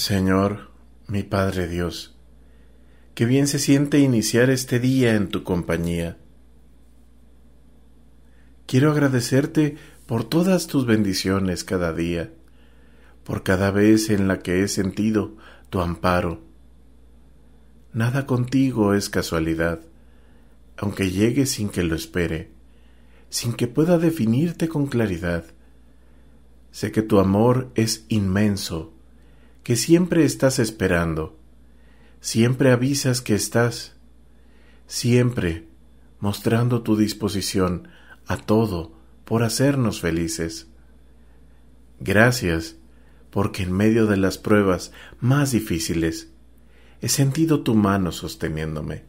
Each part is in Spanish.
Señor, mi Padre Dios, qué bien se siente iniciar este día en tu compañía. Quiero agradecerte por todas tus bendiciones cada día, por cada vez en la que he sentido tu amparo. Nada contigo es casualidad, aunque llegue sin que lo espere, sin que pueda definirte con claridad. Sé que tu amor es inmenso, que siempre estás esperando, siempre avisas que estás, siempre mostrando tu disposición a todo por hacernos felices. Gracias, porque en medio de las pruebas más difíciles he sentido tu mano sosteniéndome.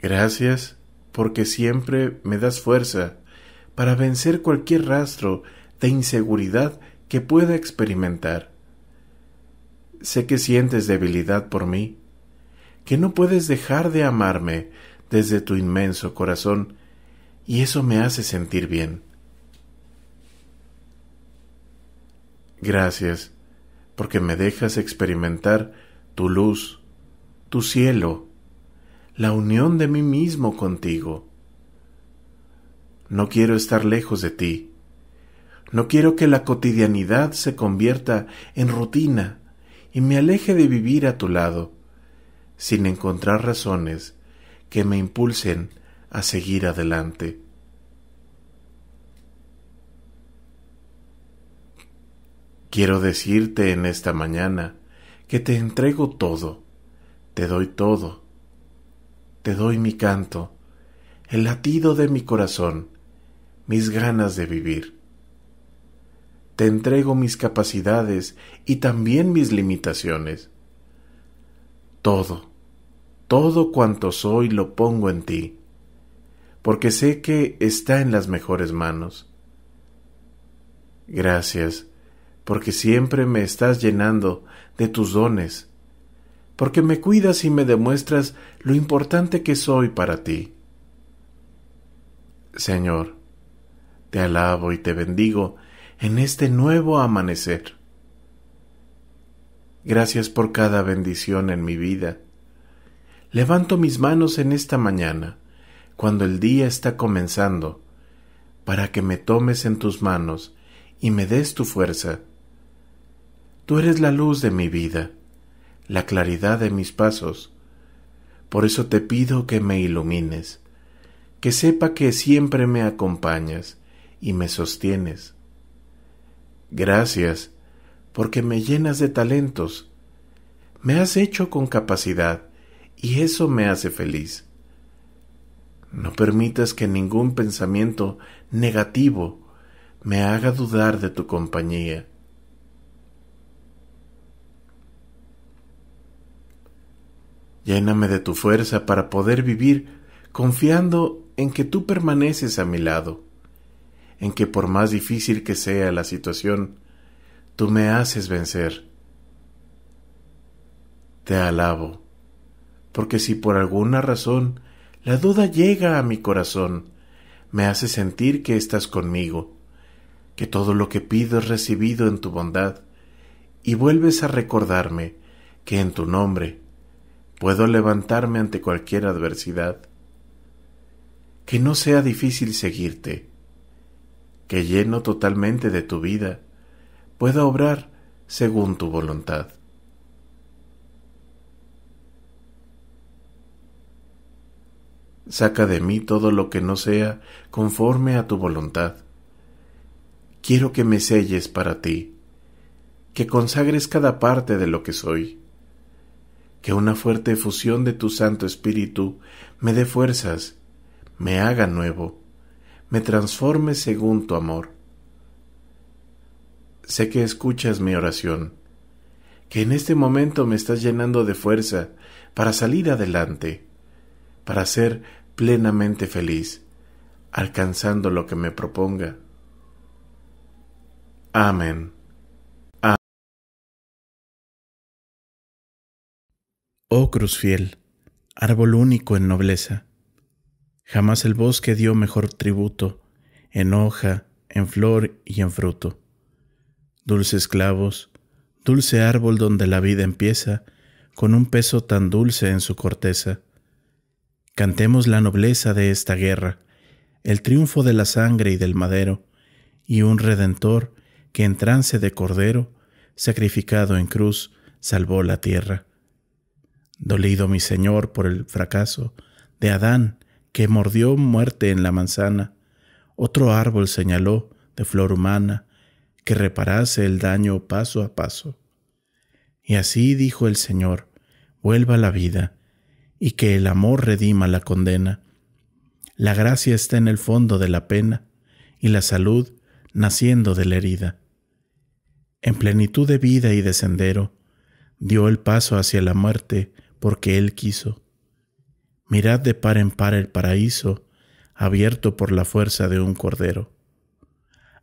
Gracias porque siempre me das fuerza para vencer cualquier rastro de inseguridad que pueda experimentar. Sé que sientes debilidad por mí, que no puedes dejar de amarme desde tu inmenso corazón, y eso me hace sentir bien. Gracias, porque me dejas experimentar tu luz, tu cielo, la unión de mí mismo contigo. No quiero estar lejos de ti. No quiero que la cotidianidad se convierta en rutina y me aleje de vivir a tu lado, sin encontrar razones que me impulsen a seguir adelante. Quiero decirte en esta mañana que te entrego todo, te doy todo, te doy mi canto, el latido de mi corazón, mis ganas de vivir. Te entrego mis capacidades y también mis limitaciones. Todo, todo cuanto soy lo pongo en ti, porque sé que está en las mejores manos. Gracias, porque siempre me estás llenando de tus dones, porque me cuidas y me demuestras lo importante que soy para ti. Señor, te alabo y te bendigo en este nuevo amanecer. Gracias por cada bendición en mi vida. Levanto mis manos en esta mañana, cuando el día está comenzando, para que me tomes en tus manos y me des tu fuerza. Tú eres la luz de mi vida, la claridad de mis pasos. Por eso te pido que me ilumines, que sepa que siempre me acompañas, y me sostienes. Gracias, porque me llenas de talentos. Me has hecho con capacidad y eso me hace feliz. No permitas que ningún pensamiento negativo me haga dudar de tu compañía. Lléname de tu fuerza para poder vivir confiando en que tú permaneces a mi lado en que por más difícil que sea la situación, tú me haces vencer. Te alabo, porque si por alguna razón la duda llega a mi corazón, me hace sentir que estás conmigo, que todo lo que pido es recibido en tu bondad, y vuelves a recordarme que en tu nombre puedo levantarme ante cualquier adversidad. Que no sea difícil seguirte, que lleno totalmente de tu vida, pueda obrar según tu voluntad. Saca de mí todo lo que no sea conforme a tu voluntad. Quiero que me selles para ti, que consagres cada parte de lo que soy, que una fuerte efusión de tu Santo Espíritu me dé fuerzas, me haga nuevo, me transforme según tu amor. Sé que escuchas mi oración, que en este momento me estás llenando de fuerza para salir adelante, para ser plenamente feliz, alcanzando lo que me proponga. Amén. Amén. Oh cruz fiel, árbol único en nobleza Jamás el bosque dio mejor tributo, en hoja, en flor y en fruto. Dulces clavos, dulce árbol donde la vida empieza, con un peso tan dulce en su corteza. Cantemos la nobleza de esta guerra, el triunfo de la sangre y del madero, y un redentor que en trance de cordero, sacrificado en cruz, salvó la tierra. Dolido mi Señor por el fracaso de Adán, que mordió muerte en la manzana. Otro árbol señaló, de flor humana, que reparase el daño paso a paso. Y así dijo el Señor, vuelva la vida, y que el amor redima la condena. La gracia está en el fondo de la pena, y la salud naciendo de la herida. En plenitud de vida y de sendero, dio el paso hacia la muerte porque Él quiso. Mirad de par en par el paraíso, abierto por la fuerza de un cordero.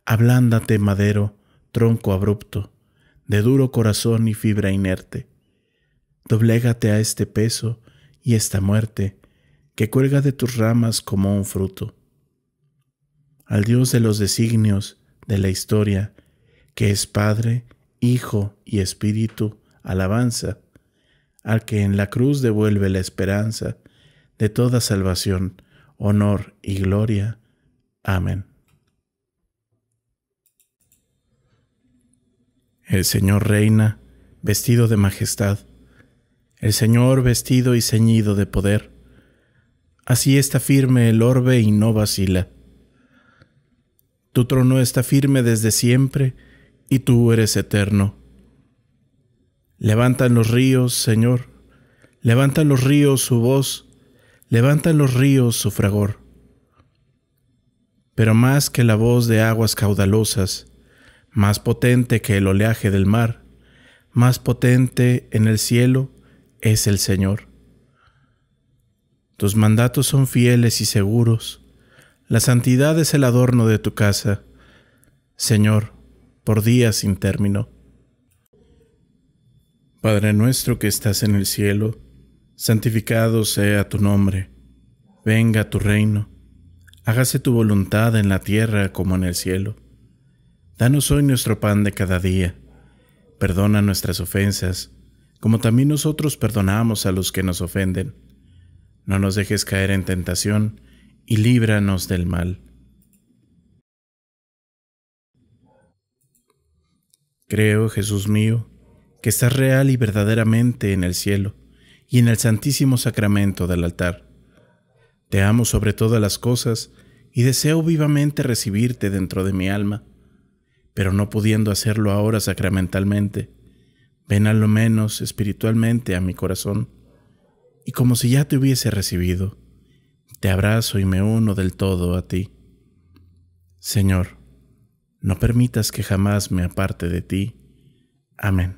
Ablándate, madero, tronco abrupto, de duro corazón y fibra inerte. Doblégate a este peso y esta muerte, que cuelga de tus ramas como un fruto. Al Dios de los designios de la historia, que es Padre, Hijo y Espíritu, alabanza, al que en la cruz devuelve la esperanza de toda salvación, honor y gloria. Amén. El Señor reina, vestido de majestad, el Señor vestido y ceñido de poder. Así está firme el orbe y no vacila. Tu trono está firme desde siempre y tú eres eterno. Levantan los ríos, Señor, levantan los ríos su voz Levanta los ríos su fragor. Pero más que la voz de aguas caudalosas, más potente que el oleaje del mar, más potente en el cielo es el Señor. Tus mandatos son fieles y seguros. La santidad es el adorno de tu casa, Señor, por días sin término. Padre nuestro que estás en el cielo, santificado sea tu nombre, venga tu reino, hágase tu voluntad en la tierra como en el cielo. Danos hoy nuestro pan de cada día, perdona nuestras ofensas, como también nosotros perdonamos a los que nos ofenden. No nos dejes caer en tentación, y líbranos del mal. Creo, Jesús mío, que estás real y verdaderamente en el cielo y en el Santísimo Sacramento del altar. Te amo sobre todas las cosas y deseo vivamente recibirte dentro de mi alma, pero no pudiendo hacerlo ahora sacramentalmente, ven a lo menos espiritualmente a mi corazón, y como si ya te hubiese recibido, te abrazo y me uno del todo a ti. Señor, no permitas que jamás me aparte de ti. Amén.